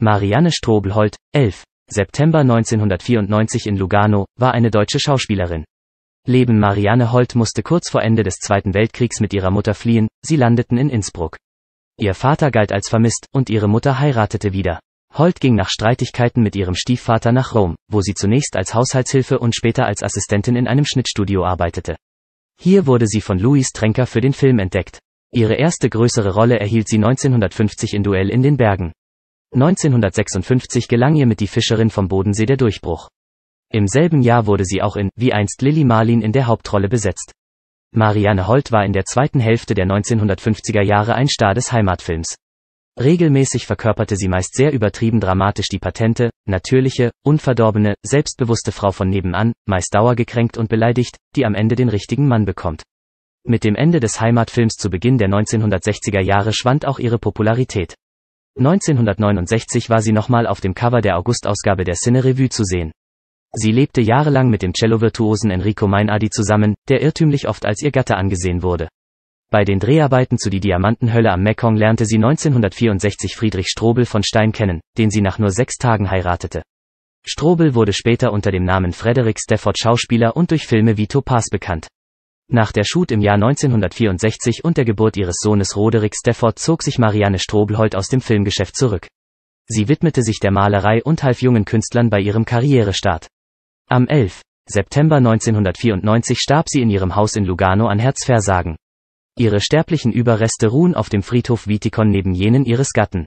Marianne Strobelholt, 11. September 1994 in Lugano, war eine deutsche Schauspielerin. Leben Marianne Holt musste kurz vor Ende des Zweiten Weltkriegs mit ihrer Mutter fliehen, sie landeten in Innsbruck. Ihr Vater galt als vermisst und ihre Mutter heiratete wieder. Holt ging nach Streitigkeiten mit ihrem Stiefvater nach Rom, wo sie zunächst als Haushaltshilfe und später als Assistentin in einem Schnittstudio arbeitete. Hier wurde sie von Louis Trenker für den Film entdeckt. Ihre erste größere Rolle erhielt sie 1950 in Duell in den Bergen. 1956 gelang ihr mit Die Fischerin vom Bodensee der Durchbruch. Im selben Jahr wurde sie auch in Wie einst Lilly Marlin in der Hauptrolle besetzt. Marianne Holt war in der zweiten Hälfte der 1950er Jahre ein Star des Heimatfilms. Regelmäßig verkörperte sie meist sehr übertrieben dramatisch die patente, natürliche, unverdorbene, selbstbewusste Frau von nebenan, meist dauergekränkt und beleidigt, die am Ende den richtigen Mann bekommt. Mit dem Ende des Heimatfilms zu Beginn der 1960er Jahre schwand auch ihre Popularität. 1969 war sie nochmal auf dem Cover der Augustausgabe der Cine Revue zu sehen. Sie lebte jahrelang mit dem Cellovirtuosen Enrico Meinadi zusammen, der irrtümlich oft als ihr Gatte angesehen wurde. Bei den Dreharbeiten zu Die Diamantenhölle am Mekong lernte sie 1964 Friedrich Strobel von Stein kennen, den sie nach nur sechs Tagen heiratete. Strobel wurde später unter dem Namen Frederick Stafford Schauspieler und durch Filme wie Topaz bekannt. Nach der Schut im Jahr 1964 und der Geburt ihres Sohnes Roderick Stafford zog sich Marianne Strobelhold aus dem Filmgeschäft zurück. Sie widmete sich der Malerei und half jungen Künstlern bei ihrem Karrierestart. Am 11. September 1994 starb sie in ihrem Haus in Lugano an Herzversagen. Ihre sterblichen Überreste ruhen auf dem Friedhof Viticon neben jenen ihres Gatten.